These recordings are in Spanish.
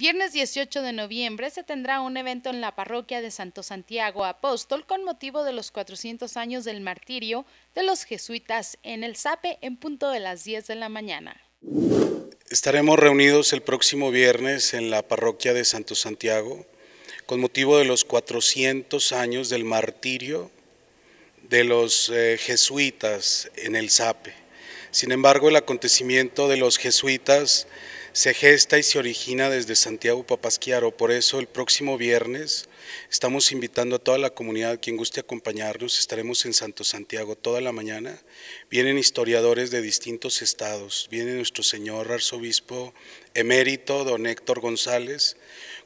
Viernes 18 de noviembre se tendrá un evento en la parroquia de Santo Santiago Apóstol con motivo de los 400 años del martirio de los jesuitas en el SAPE en punto de las 10 de la mañana. Estaremos reunidos el próximo viernes en la parroquia de Santo Santiago con motivo de los 400 años del martirio de los eh, jesuitas en el SAPE. Sin embargo, el acontecimiento de los jesuitas se gesta y se origina desde Santiago Papasquiaro. Por eso el próximo viernes estamos invitando a toda la comunidad, quien guste acompañarnos, estaremos en Santo Santiago toda la mañana. Vienen historiadores de distintos estados, viene nuestro señor arzobispo emérito, don Héctor González,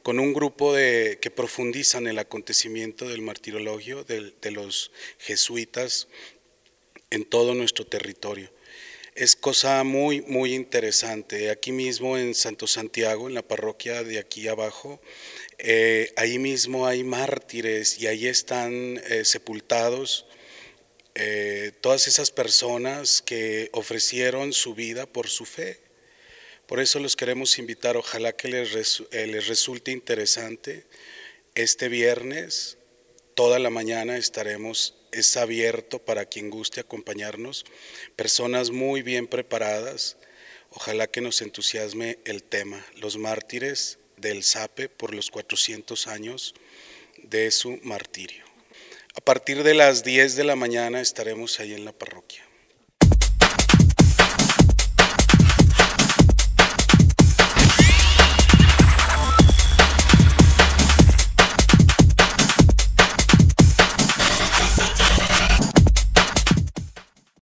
con un grupo de, que profundizan el acontecimiento del martirologio de los jesuitas en todo nuestro territorio es cosa muy, muy interesante. Aquí mismo en Santo Santiago, en la parroquia de aquí abajo, eh, ahí mismo hay mártires y ahí están eh, sepultados eh, todas esas personas que ofrecieron su vida por su fe. Por eso los queremos invitar, ojalá que les resulte interesante este viernes toda la mañana estaremos, es abierto para quien guste acompañarnos, personas muy bien preparadas, ojalá que nos entusiasme el tema, los mártires del SAPE por los 400 años de su martirio. A partir de las 10 de la mañana estaremos ahí en la parroquia.